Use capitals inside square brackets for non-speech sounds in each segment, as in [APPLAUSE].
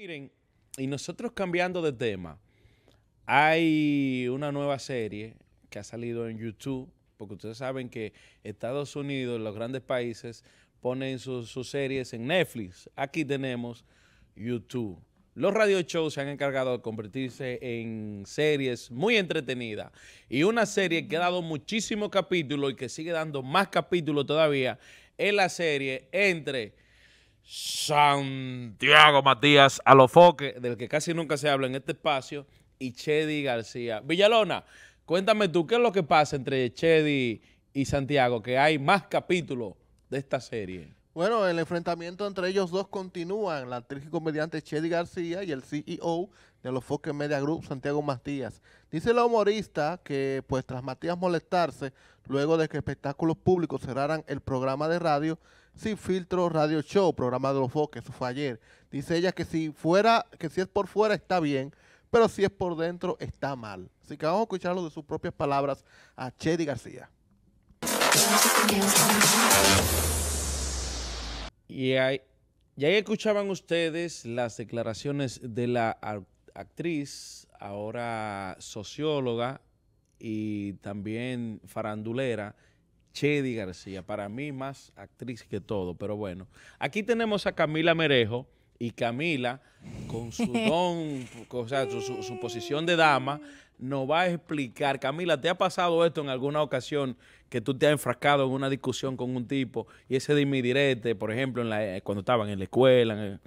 Miren, y nosotros cambiando de tema, hay una nueva serie que ha salido en YouTube, porque ustedes saben que Estados Unidos, los grandes países, ponen sus, series en Netflix. Aquí tenemos YouTube. Los radio shows se han encargado de convertirse en series muy entretenidas. Y una serie que ha dado muchísimos capítulos y que sigue dando más capítulos todavía es la serie entre Santiago Matías a Alofoque, del que casi nunca se habla en este espacio, y Chedi García. Villalona, cuéntame tú, ¿qué es lo que pasa entre Chedi y Santiago? Que hay más capítulos de esta serie. Bueno, el enfrentamiento entre ellos dos continúa. La actriz y comediante Chedi García y el CEO de los Media Group, Santiago Matías. Dice la humorista que, pues, tras Matías molestarse, luego de que espectáculos públicos cerraran el programa de radio, sin Filtro Radio Show, programa de los foques, eso fue ayer. Dice ella que si fuera, que si es por fuera está bien, pero si es por dentro está mal. Así que vamos a escucharlo de sus propias palabras a Chedi García. Y ahí, escuchaban ustedes las declaraciones de la actriz, ahora socióloga y también farandulera, Chedi García, para mí más actriz que todo, pero bueno. Aquí tenemos a Camila Merejo y Camila, con su [LAUGHS] don, o sea, su, posición de dama, nos va a explicar. Camila, ¿te ha pasado esto en alguna ocasión que tú te has enfrascado en una discusión con un tipo y ese mi direte, por ejemplo, en eh, cuando estaban en la escuela?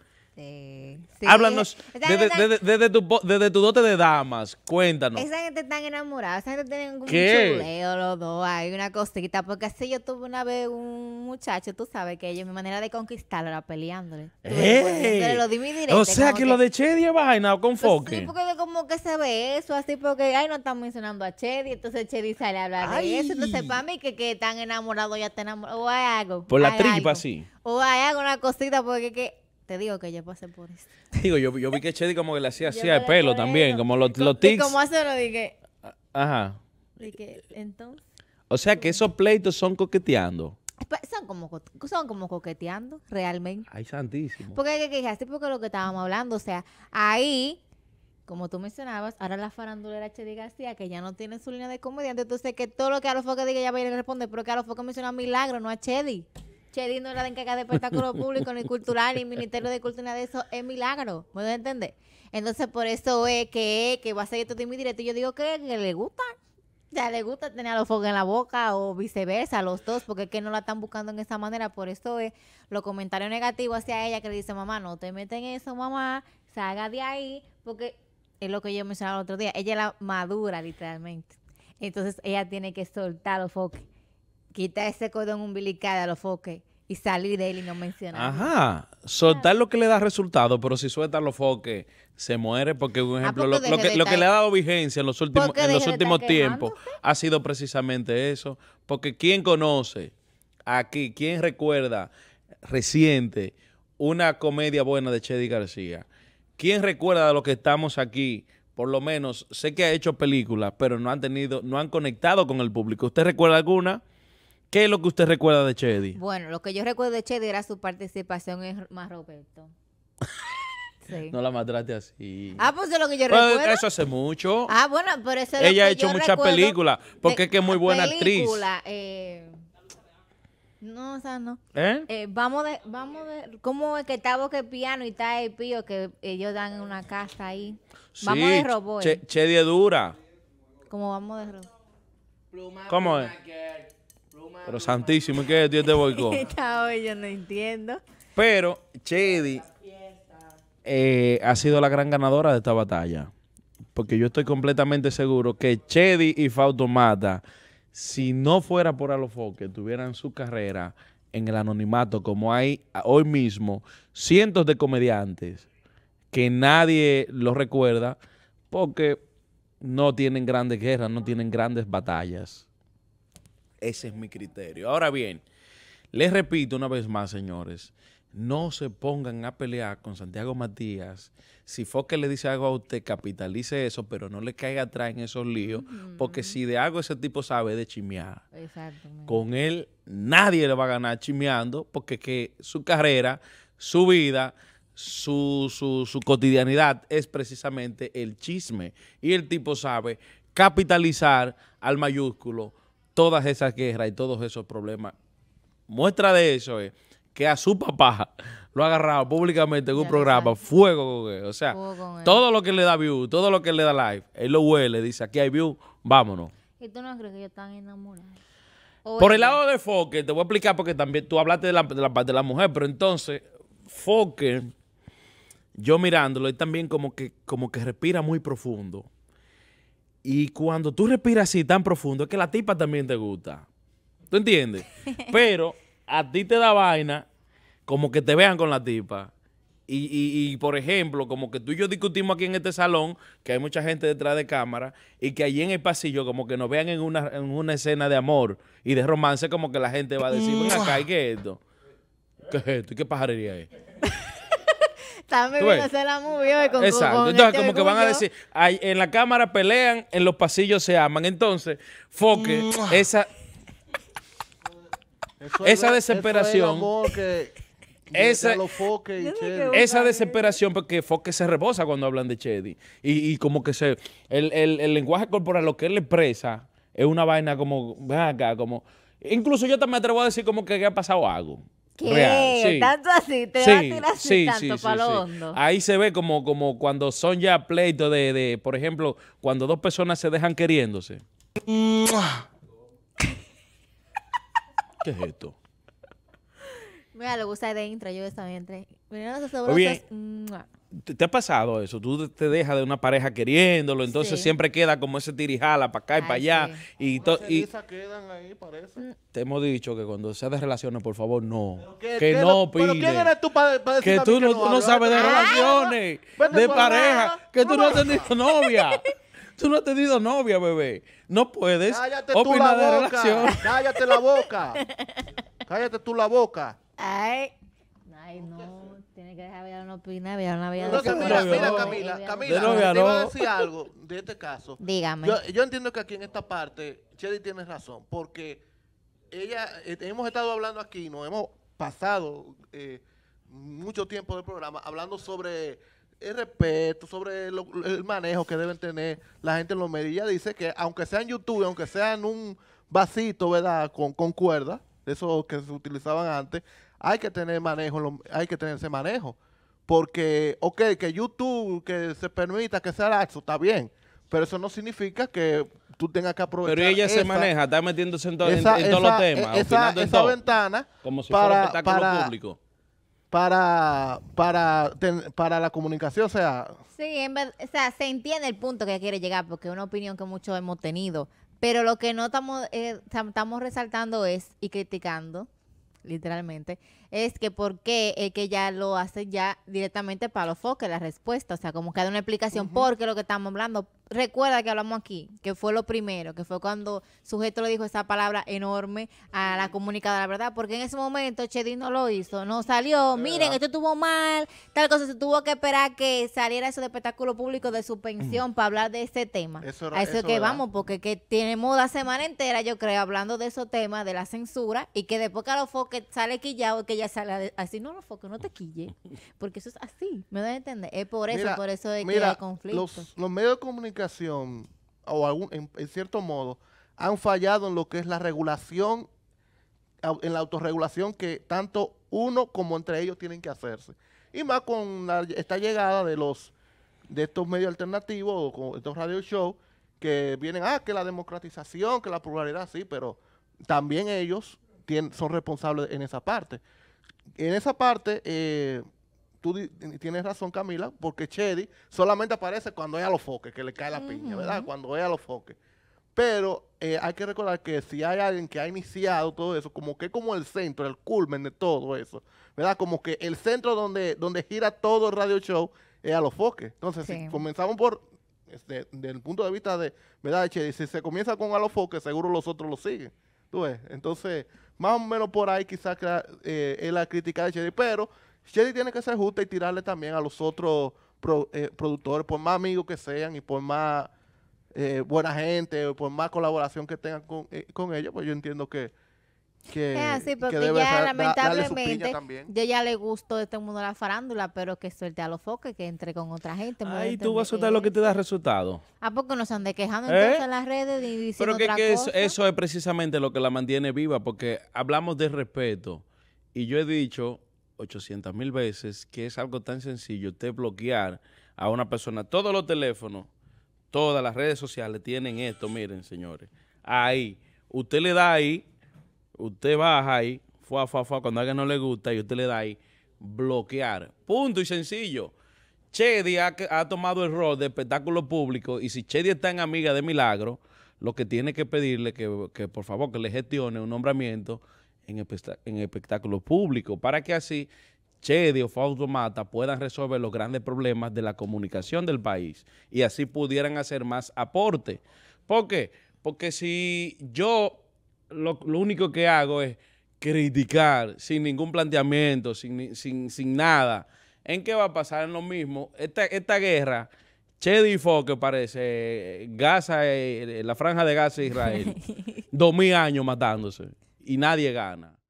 Háblanos desde de, de, de, tu, dote de damas, cuéntanos. Esa gente están enamorada, esa gente tiene un chuleo los dos, hay una cosita, porque así yo tuve una vez un muchacho, tú sabes que ellos, mi manera de conquistarlo era peleándole. Entonces, eh. lo di mi o sea que, lo de Chedi es vaina con pues foque. sí, porque como que se ve eso, así porque, ay, no están mencionando a Chedi, entonces Chedi sale a hablar ay. de eso, entonces para mí que, que están enamorados ya están enamorados, o hay algo. Por la tripa, sí. O hay una cosita porque que te digo que yo pasé por esto. [LAUGHS] Digo, yo, yo vi que Chedi como que le hacía así al pelo también, como los, los tics. Y como hace lo dije. Ajá. Dije, entonces. O sea que esos pleitos son coqueteando. Pues, son como, son como coqueteando, realmente. Ay, santísimo. Porque que así porque lo que estábamos hablando, o sea, ahí, como tú mencionabas, ahora la farandulera Chedi García, que ya no tiene su línea de comediante, entonces que todo lo que a los focos diga ya va a ir a responder, pero que a los focos menciona Milagro, no a Chedi. Chedi no era de encargada de espectáculo [LAUGHS] público ni cultural ni Ministerio de Cultura de eso es milagro, ¿me a entender? Entonces por eso es que, va a ser esto de mi directo y yo digo que, le gusta. Ya le gusta tener a los focos en la boca o viceversa, los dos, porque es que no la están buscando en esa manera. Por eso es los comentarios negativos hacia ella que le dice, mamá, no te meten en eso, mamá, salga de ahí, porque es lo que yo mencionaba el otro día. Ella es la madura, literalmente. Entonces ella tiene que soltar los foques Quita ese cordón umbilical a los foques y salir de él y no mencionar. Ajá. Soltar lo que le da resultado, pero si suelta los foques, se muere porque, un ah, ejemplo, lo, que, le ha dado vigencia en los últimos, en los últimos tiempos ha sido precisamente eso. Porque ¿quién conoce aquí, quién recuerda reciente una comedia buena de Chedi García? ¿Quién recuerda lo que estamos aquí? Por lo menos sé que ha hecho películas, pero no han tenido, no han conectado con el público. ¿Usted recuerda alguna? ¿Qué es lo que usted recuerda de Chedi? Bueno, lo que yo recuerdo de Chedi era su participación en Más Roberto. [LAUGHS] No la maltrate así. Ah, pues es lo que yo pues, recuerdo. eso hace mucho. Ah, bueno, por eso es Ella ha hecho muchas películas, porque es que es muy buena actriz. Eh, no, o sea, no. ¿Eh? ¿Eh? vamos de, vamos de, ¿cómo es que está el Piano y está el Pío que ellos dan en una casa ahí? Sí, vamos de robot. Chedi es dura. ¿Cómo vamos de robot. ¿Cómo es? Pero santísimo, ¿y qué es? [LAUGHS] yo no entiendo. Pero Chedi eh, ha sido la gran ganadora de esta batalla. Porque yo estoy completamente seguro que Chedi y Fausto Mata, si no fuera por Alofoque, tuvieran su carrera en el anonimato, como hay hoy mismo cientos de comediantes que nadie los recuerda porque no tienen grandes guerras, no tienen grandes batallas. Ese es mi criterio. Ahora bien, les repito una vez más, señores, no se pongan a pelear con Santiago Matías. Si Foque le dice algo a usted, capitalice eso, pero no le caiga atrás en esos líos, porque si de algo ese tipo sabe de chimear. Con él nadie le va a ganar chimeando, porque que su carrera, su vida, su, su cotidianidad es precisamente el chisme. Y el tipo sabe capitalizar al mayúsculo todas esas guerras y todos esos problemas. Muestra de eso es que a su papá lo ha agarrado públicamente en un programa, fuego con él. O sea, todo lo que le da view, todo lo que le da live, él lo huele, dice, aquí hay view, vámonos. ¿Y tú no crees que están enamorados? Por el lado de Fokker, te voy a explicar porque también tú hablaste de la, parte de la mujer, pero entonces Fokker, yo mirándolo, y también como que, como que respira muy profundo. Y cuando tú respiras así tan profundo, es que la tipa también te gusta. ¿Tú entiendes? [LAUGHS] Pero a ti te da vaina como que te vean con la tipa. Y, por ejemplo, como que tú y yo discutimos aquí en este salón, que hay mucha gente detrás de cámara, y que allí en el pasillo como que nos vean en una, escena de amor y de romance, como que la gente va a decir, bueno, mm. qué es esto? ¿Qué es esto? ¿Y qué pajarería es? [LAUGHS] también se la movie con Exacto. Entonces, este como que van a decir, en la cámara pelean, en los pasillos se aman. Entonces, Foque, esa. esa desesperación. [LAUGHS] esa, esa desesperación, porque Foque se rebosa cuando hablan de Chedi. Y, como que se. El, el, lenguaje corporal, lo que él expresa, es una vaina como. Ven acá, como. Incluso yo también me atrevo a decir como que ha pasado algo. ¿Qué? Tanto así, te sí, va a tirar así tanto para hondo. Ahí se ve como, como cuando son ya pleitos de, de, por ejemplo, cuando dos personas se dejan queriéndose. ¿Qué es esto? Mira, le gusta de intro, yo esta entre Mira, los mm, ¿Te, ha pasado eso? Tú te dejas de una pareja queriéndolo, entonces siempre queda como ese tirijala para acá y para allá. Y, to y quedan ahí, parece. Mm. Te hemos dicho que cuando sea de relaciones, por favor, no. Que, no pide. ¿Pero quién eres tú ah. [LAUGHS] para Que tú no, no, sabes de relaciones, de pareja, que tú no has tenido novia. [LAUGHS] Tú no has tenido novia, bebé. No puedes Cállate opinar la de boca. relación. Cállate la boca. [LAUGHS] Cállate tú la boca. Ay, Ay no mira, Camila, Camila, te iba a decir algo de este caso. [LAUGHS] Dígame. Yo, entiendo que aquí en esta parte, Chedi tiene razón, porque ella, eh, hemos estado hablando aquí, nos hemos pasado eh, mucho tiempo del programa hablando sobre el respeto, sobre el manejo que deben tener la gente en los medios. Ella dice que aunque sea YouTube, aunque sean un vasito, ¿verdad?, con, con cuerda, de esos que se utilizaban antes, hay que tener manejo, hay que tener ese manejo. Porque, ok, que YouTube que se permita que sea laxo, está bien, pero eso no significa que tú tengas que aprovechar. Pero ella se maneja, está metiéndose en, todos los temas. E- esa, ventana como si para, fuera para, público. Para, para, para la comunicación, o sea... Sí, o sea, se entiende el punto que quiere llegar, porque es una opinión que muchos hemos tenido pero lo que no eh, estamos resaltando es y criticando literalmente, es que por qué es que ya lo hace ya directamente para los foques, la respuesta, o sea, como que da una explicación por qué porque lo que estamos hablando, recuerda que hablamos aquí, que fue lo primero, que fue cuando sujeto le dijo esa palabra enorme a la comunicadora, ¿verdad? Porque en ese momento Chedi no lo hizo, no salió, miren, esto estuvo mal, tal cosa, se tuvo que esperar que saliera eso de espectáculo público de suspensión para hablar de ese tema. Eso, era, a que vamos, porque que tenemos moda semana entera, yo creo, hablando de esos temas, de la censura, y que después que a los foques sale quillado, que ya sale así, no, los foques, no te quille, [LAUGHS] porque eso es así, me da a entender. Es por eso, por eso es que hay conflicto. Los, los medios de comunicación o algún, en, cierto modo, han fallado en lo que es la regulación, en la autorregulación que tanto uno como entre ellos tienen que hacerse. Y más con esta llegada de los de estos medios alternativos, o con estos radio shows, que vienen, a ah, que la democratización, que la pluralidad, sí, pero también ellos tienen, son responsables en esa parte. En esa parte, eh, tú tienes razón, Camila, porque Chedi solamente aparece cuando a los foques, que le cae la piña, ¿verdad? Cuando a los foques. Pero eh, hay que recordar que si hay alguien que ha iniciado todo eso, como que como el centro, el culmen de todo eso, ¿verdad? Como que el centro donde, donde gira todo el radio show es a los foques. Entonces, si comenzamos por, desde el punto de vista de, ¿verdad? Chedi? si se comienza con a los foques, seguro los otros lo siguen. ¿Tú ves? Entonces, más o menos por ahí quizás eh, es la crítica de Chedi, pero Shady tiene que ser justa y tirarle también a los otros eh, productores, por más amigos que sean y por más eh, buena gente, por más colaboración que tengan con, eh, ellos, pues yo entiendo que, que, es porque ya lamentablemente yo ya le gustó de este mundo la farándula, pero que suelte a los foques, que entre con otra gente. Ahí tú vas a soltar lo que te da resultado. Ah, porque nos han de quejando entonces en las redes y diciendo Pero eso, es precisamente lo que la mantiene viva, porque hablamos de respeto y yo he dicho 800 mil veces, que es algo tan sencillo, usted bloquear a una persona. Todos los teléfonos, todas las redes sociales tienen esto, miren, señores. Ahí, usted le da ahí, usted baja ahí, fue fue cuando a alguien no le gusta y usted le da ahí, bloquear. Punto y sencillo. Chedi ha, tomado el rol de espectáculo público y si Chedi está en amiga de Milagro, lo que tiene que pedirle que, que por favor que le gestione un nombramiento en, espectáculos públicos, para que así Chedi o Fausto Mata puedan resolver los grandes problemas de la comunicación del país y así pudieran hacer más aporte. ¿Por Porque si yo lo, único que hago es criticar sin ningún planteamiento, sin, sin, sin nada, ¿en qué va a pasar en lo mismo? Esta, esta guerra, Chedi y que parece, eh, Gaza, eh, la franja de Gaza e Israel, [LAUGHS] dos mil años matándose y nadie gana.